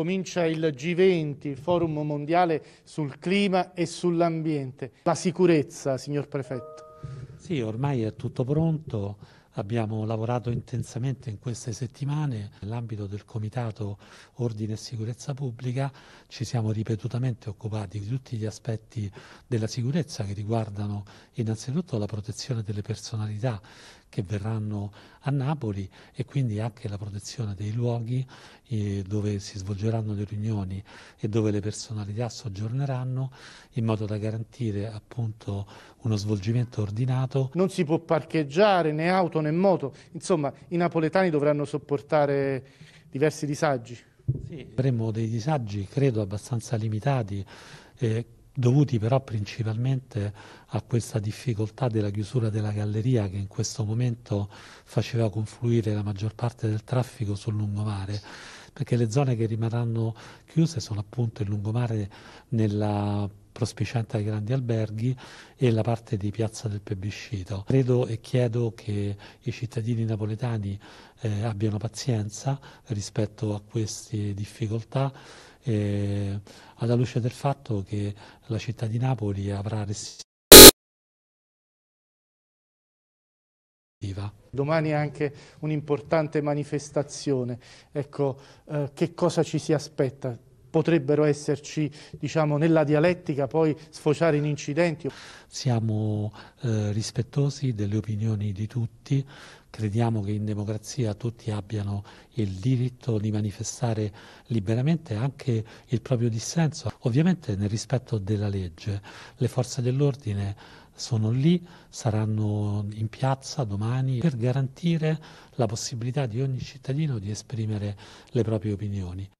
comincia il G20, il forum mondiale sul clima e sull'ambiente. La sicurezza, signor Prefetto. Sì, ormai è tutto pronto. Abbiamo lavorato intensamente in queste settimane nell'ambito del Comitato Ordine e Sicurezza Pubblica, ci siamo ripetutamente occupati di tutti gli aspetti della sicurezza che riguardano innanzitutto la protezione delle personalità che verranno a Napoli e quindi anche la protezione dei luoghi eh, dove si svolgeranno le riunioni e dove le personalità soggiorneranno in modo da garantire appunto uno svolgimento ordinato. Non si può parcheggiare né auto né moto, insomma i napoletani dovranno sopportare diversi disagi. Sì, avremo dei disagi credo abbastanza limitati eh, dovuti però principalmente a questa difficoltà della chiusura della galleria che in questo momento faceva confluire la maggior parte del traffico sul lungomare perché le zone che rimarranno chiuse sono appunto il lungomare nella prospiciente ai grandi alberghi e la parte di Piazza del Plebiscito. Credo e chiedo che i cittadini napoletani eh, abbiano pazienza rispetto a queste difficoltà eh, alla luce del fatto che la città di Napoli avrà resistenza. Domani è anche un'importante manifestazione, ecco eh, che cosa ci si aspetta potrebbero esserci diciamo, nella dialettica poi sfociare in incidenti. Siamo eh, rispettosi delle opinioni di tutti, crediamo che in democrazia tutti abbiano il diritto di manifestare liberamente anche il proprio dissenso, ovviamente nel rispetto della legge. Le forze dell'ordine sono lì, saranno in piazza domani per garantire la possibilità di ogni cittadino di esprimere le proprie opinioni.